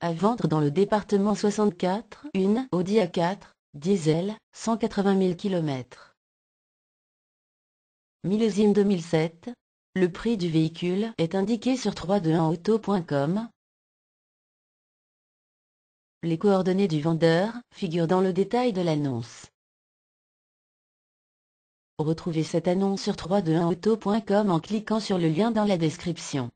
À vendre dans le département 64, une Audi A4, diesel, 180 000 km. Millésime 2007. Le prix du véhicule est indiqué sur 321auto.com. Les coordonnées du vendeur figurent dans le détail de l'annonce. Retrouvez cette annonce sur 321auto.com en cliquant sur le lien dans la description.